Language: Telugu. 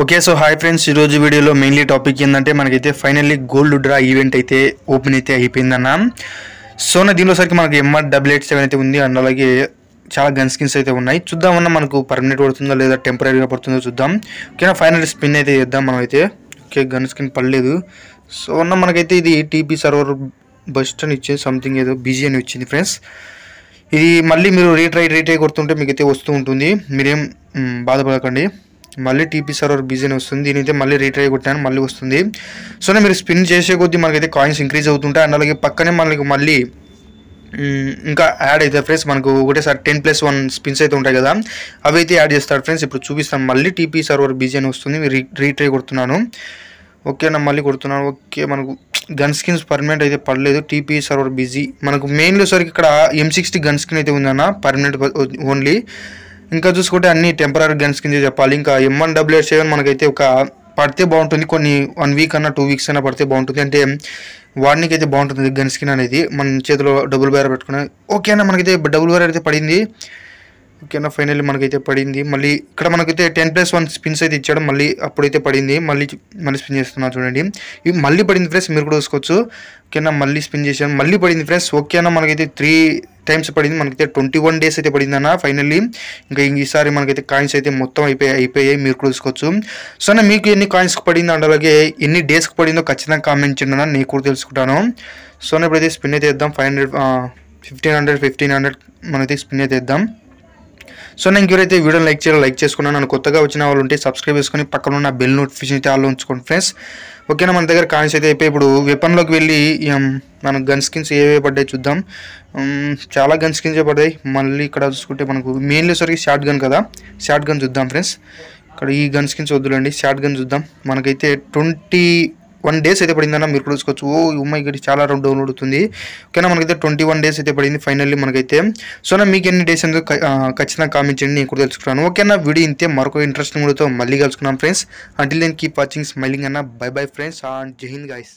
ఓకే సో హాయ్ ఫ్రెండ్స్ ఈరోజు వీడియోలో మెయిన్లీ టాపిక్ ఏంటంటే మనకైతే ఫైనల్లీ గోల్డ్ డ్రా ఈవెంట్ అయితే ఓపెన్ అయితే అయిపోయిందన్న సో నా దీనిలోసరికి మనకి ఎంఆర్ డబుల్ ఎయిట్ సెవెన్ అయితే ఉంది అండ్ అలాగే చాలా గన్ స్కిన్స్ అయితే ఉన్నాయి చూద్దామన్న మనకు పర్మనెంట్ పడుతుందో లేదా టెంపరీగా పడుతుందో చూద్దాం ఓకేనా ఫైనల్ స్పిన్ అయితే చేద్దాం మనం అయితే ఓకే గన్ స్కిన్ పడలేదు సో అన్న మనకైతే ఇది టీపీ సర్వర్ బస్ అని ఇచ్చేది సంథింగ్ ఏదో బిజీ అని వచ్చింది ఫ్రెండ్స్ ఇది మళ్ళీ మీరు రీట్రై రీట్రై కొడుతుంటే మీకైతే వస్తూ ఉంటుంది మీరేం బాధపడకండి మళ్ళీ టీపీ సర్వర్ బిజీ అని వస్తుంది దీనైతే మళ్ళీ రీట్రై కొట్టాను మళ్ళీ వస్తుంది సో మీరు స్పిన్ చేసే కొద్దీ మనకైతే కాయిన్స్ ఇంక్రీజ్ అవుతుంటాయి అండ్ అలాగే పక్కనే మనకి మళ్ళీ ఇంకా యాడ్ అవుతాయి ఫ్రెండ్స్ మనకు ఒకటేసారి టెన్ ప్లస్ వన్ స్పిన్స్ అయితే ఉంటాయి కదా అవి అయితే యాడ్ చేస్తారు ఫ్రెండ్స్ ఇప్పుడు చూపిస్తాను మళ్ళీ టీపీ సర్వర్ బిజీ అని వస్తుంది రీ రీట్రై కొడుతున్నాను ఓకే అన్న మళ్ళీ కొడుతున్నాను ఓకే మనకు గన్ స్కిన్స్ పర్మనెంట్ అయితే పడలేదు టీపీ సర్వర్ బిజీ మనకు మెయిన్లో సరికి ఇక్కడ ఎం సిక్స్టీ గన్ స్కిన్ అయితే ఉందన్న పర్మనెంట్ ఓన్లీ ఇంకా చూసుకుంటే అన్ని టెంపరీ గన్స్ కింద చెప్పాలి ఇంకా ఎంఎన్ డబ్ల్యూఎస్ సెవెన్ మనకైతే ఒక పడితే బాగుంటుంది కొన్ని వన్ వీక్ అన్న టూ వీక్స్ అయినా పడితే బాగుంటుంది అంటే వాడికి అయితే బాగుంటుంది గన్ స్కిన్ అనేది మన చేతిలో డబుల్ బేర్ పెట్టుకున్నా ఓకేనా మనకైతే డబుల్ బేర్ అయితే పడింది ఓకేనా ఫైనల్లీ మనకైతే పడింది మళ్ళీ ఇక్కడ మనకైతే టెన్ ప్లస్ వన్ స్పిన్స్ అయితే ఇచ్చాడు మళ్ళీ అప్పుడైతే పడింది మళ్ళీ మళ్ళీ స్పిన్ చేస్తున్నా చూడండి ఇవి మళ్ళీ పడింది ఫ్రెండ్స్ మీరు కూడా చూసుకోవచ్చు ఓకేనా మళ్ళీ స్పిన్ చేశాను మళ్ళీ పడింది ఫ్రెండ్స్ ఓకేనా మనకైతే త్రీ టైమ్స్ పడింది మనకైతే ట్వంటీ వన్ డేస్ అయితే పడింది అన్న ఫైనల్లీ ఇంకా ఈసారి మనకైతే కాయిన్స్ అయితే మొత్తం అయిపోయి అయిపోయాయి మీరు కూడా తీసుకోవచ్చు సో మీకు ఎన్ని కాయిన్స్కి పడిందో అండ్ అలాగే ఎన్ని డేస్కి పడిందో ఖచ్చితంగా కామెంట్ చేయండి నేను కూడా తెలుసుకుంటాను సో ఇప్పుడైతే స్పిన్ అయితే ఇద్దాం five hundred fifteen hundred fifteen hundred మనైతే స్పిన్ అయితే ఇద్దాం సో నేను ఎవరైతే వీడియో లైక్ చేయాలో లైక్ చేసుకున్నాను నన్ను కొత్తగా వచ్చిన వాళ్ళు ఉంటే సబ్స్క్రైబ్ చేసుకుని పక్కన ఉన్న బెల్ నోటిఫికేషన్ అయితే ఆల్లో ఉంచుకోండి ఫ్రెండ్స్ ఓకేనా మన దగ్గర కాన్స్ అయితే అయిపోయి ఇప్పుడు వెపన్లోకి వెళ్ళి మనం గన్ స్కిన్స్ ఏవే పడ్డాయి చూద్దాం చాలా గన్ స్కిన్స్ పడ్డాయి మళ్ళీ ఇక్కడ చూసుకుంటే మనకు మెయిన్లీ సరికి షార్ట్ గన్ కదా షార్ట్ గన్ చూద్దాం ఫ్రెండ్స్ ఇక్కడ ఈ గన్ స్కిన్స్ వద్దులండి షార్ట్ గన్ చూద్దాం మనకైతే ట్వంటీ వన్ డేస్ అయితే పడిందన్న మీరు కూడా చూసుకోవచ్చు ఓ ఉమ్మాయి గడి చాలా రౌండ్ డౌన్లోడ్ అవుతుంది ఓకేనా మనకైతే ట్వంటీ వన్ డేస్ అయితే పడింది ఫైనల్లీ మనకైతే సో నా మీకు ఎన్ని డేస్ ఎందుకు ఖచ్చితంగా కామెంట్ చేయండి నేను కూడా తెలుసుకున్నాను ఓకేనా వీడియో ఇంతే మరొక ఇంట్రెస్టింగ్ వీడియోతో మళ్ళీ కలుసుకున్నాం friends until then keep watching smiling అన్న బై బై ఫ్రెండ్స్ అండ్ జహింద్ గాయస్ గైస్